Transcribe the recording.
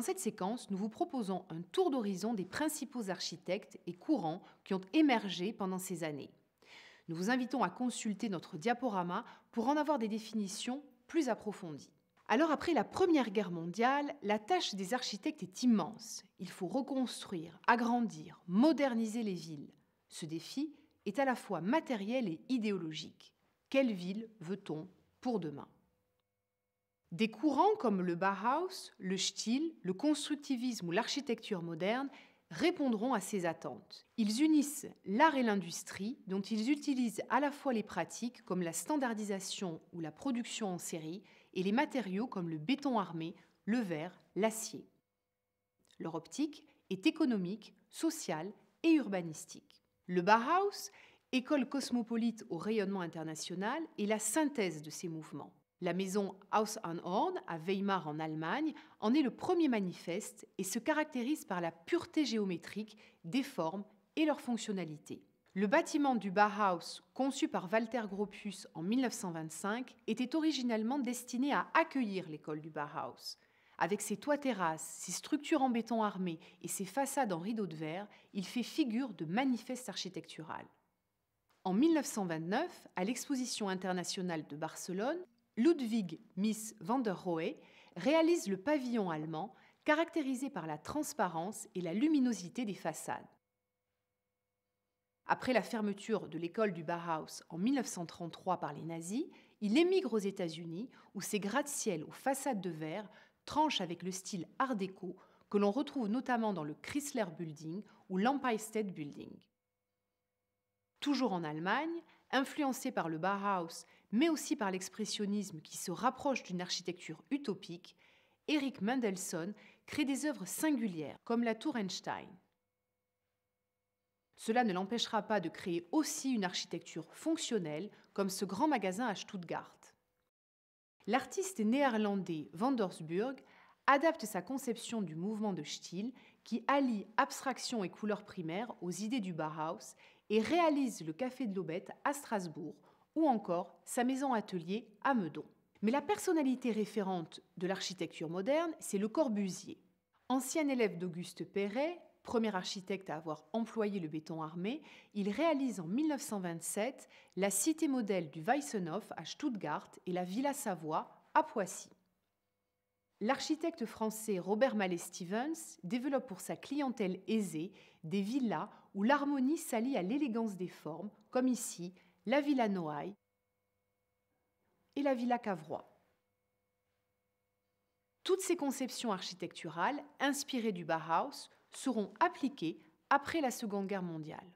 dans cette séquence, nous vous proposons un tour d'horizon des principaux architectes et courants qui ont émergé pendant ces années. Nous vous invitons à consulter notre diaporama pour en avoir des définitions plus approfondies. Alors après la Première Guerre mondiale, la tâche des architectes est immense. Il faut reconstruire, agrandir, moderniser les villes. Ce défi est à la fois matériel et idéologique. Quelle ville veut-on pour demain des courants comme le Bauhaus, le Style, le constructivisme ou l'architecture moderne répondront à ces attentes. Ils unissent l'art et l'industrie, dont ils utilisent à la fois les pratiques comme la standardisation ou la production en série, et les matériaux comme le béton armé, le verre, l'acier. Leur optique est économique, sociale et urbanistique. Le Bauhaus, école cosmopolite au rayonnement international, est la synthèse de ces mouvements. La maison Haus an Horn à Weimar en Allemagne en est le premier manifeste et se caractérise par la pureté géométrique des formes et leur fonctionnalité. Le bâtiment du Bauhaus, conçu par Walter Gropius en 1925, était originellement destiné à accueillir l'école du Bauhaus. Avec ses toits terrasses, ses structures en béton armé et ses façades en rideaux de verre, il fait figure de manifeste architectural. En 1929, à l'exposition internationale de Barcelone, Ludwig Miss van der Rohe réalise le pavillon allemand, caractérisé par la transparence et la luminosité des façades. Après la fermeture de l'école du Bauhaus en 1933 par les nazis, il émigre aux États-Unis où ses gratte-ciel aux façades de verre tranchent avec le style art déco que l'on retrouve notamment dans le Chrysler Building ou l'Empire State Building. Toujours en Allemagne, influencé par le Bauhaus mais aussi par l'expressionnisme qui se rapproche d'une architecture utopique, Eric Mendelssohn crée des œuvres singulières, comme la Tour Einstein. Cela ne l'empêchera pas de créer aussi une architecture fonctionnelle, comme ce grand magasin à Stuttgart. L'artiste néerlandais Vandersburg adapte sa conception du mouvement de style qui allie abstraction et couleurs primaires aux idées du Bauhaus et réalise le Café de l'Aubette à Strasbourg ou encore sa maison-atelier à Meudon. Mais la personnalité référente de l'architecture moderne, c'est Le Corbusier. Ancien élève d'Auguste Perret, premier architecte à avoir employé le béton armé, il réalise en 1927 la cité modèle du Weissenhof à Stuttgart et la Villa Savoie à Poissy. L'architecte français Robert Mallet Stevens développe pour sa clientèle aisée des villas où l'harmonie s'allie à l'élégance des formes, comme ici la villa Noailles et la villa Cavrois. Toutes ces conceptions architecturales, inspirées du Bauhaus, seront appliquées après la Seconde Guerre mondiale.